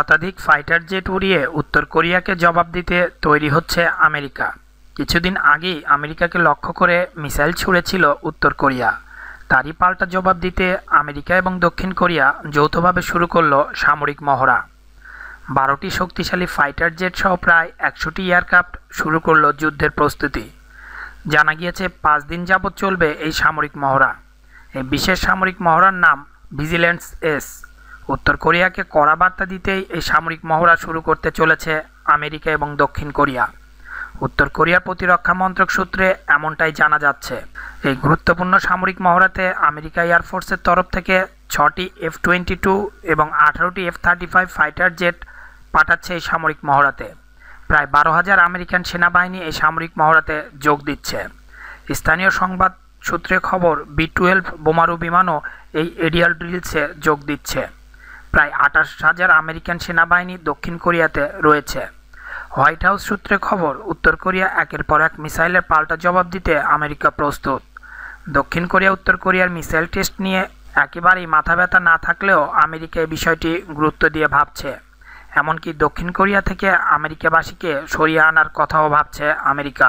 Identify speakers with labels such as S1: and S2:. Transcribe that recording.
S1: শতাধিক fighter jet উড়িয়ে উত্তর কোরিয়াকে জবাব দিতে তৈরি হচ্ছে আমেরিকা কিছুদিন আগেই আমেরিকাকে লক্ষ্য করে মিসাইল ছুঁড়েছিল উত্তর কোরিয়া তারই পাল্টা জবাব দিতে আমেরিকা এবং দক্ষিণ কোরিয়া যৌথভাবে শুরু করল সামরিক মহড়া বারোটি শক্তিশালী ফাইটার জেট সহ প্রায় একশোটি এয়ারক্রাফ্ট শুরু করল যুদ্ধের প্রস্তুতি জানা গিয়েছে পাঁচ দিন যাবৎ চলবে এই সামরিক মহড়া এই বিশেষ সামরিক মহড়ার নাম ভিজিল্যান্স এস উত্তর কোরিয়াকে কড়া বার্তা দিতেই এই সামরিক মহড়া শুরু করতে চলেছে আমেরিকা এবং দক্ষিণ কোরিয়া উত্তর কোরিয়ার প্রতিরক্ষা মন্ত্রক সূত্রে এমনটাই জানা যাচ্ছে এই গুরুত্বপূর্ণ সামরিক মহড়াতে আমেরিকা এয়ারফোর্সের তরফ থেকে ছটি এফ টোয়েন্টি টু এবং আঠারোটি F thirty five fighter jet পাঠাচ্ছে এই সামরিক মহড়াতে প্রায় বারো হাজার আমেরিকান সেনাবাহিনী এই সামরিক মহড়াতে যোগ দিচ্ছে স্থানীয় সংবাদ সূত্রে খবর বি টুয়েলভ বোমারু বিমানও এই এরিয়াল ড্রিলসে যোগ দিচ্ছে প্রায় আঠাশ হাজার আমেরিকান সেনাবাহিনী দক্ষিণ কোরিয়াতে রয়েছে হোয়াইট হাউস সূত্রে খবর উত্তর কোরিয়া একের পর এক মিসাইলের পাল্টা জবাব দিতে আমেরিকা প্রস্তুত দক্ষিণ কোরিয়া উত্তর কোরিয়ার মিসাইল টেস্ট নিয়ে একেবারেই মাথা ব্যথা না থাকলেও আমেরিকা এই বিষয়টি গুরুত্ব দিয়ে ভাবছে এমনকি দক্ষিণ কোরিয়া থেকে আমেরিকাবাসীকে সরিয়ে আনার কথাও ভাবছে আমেরিকা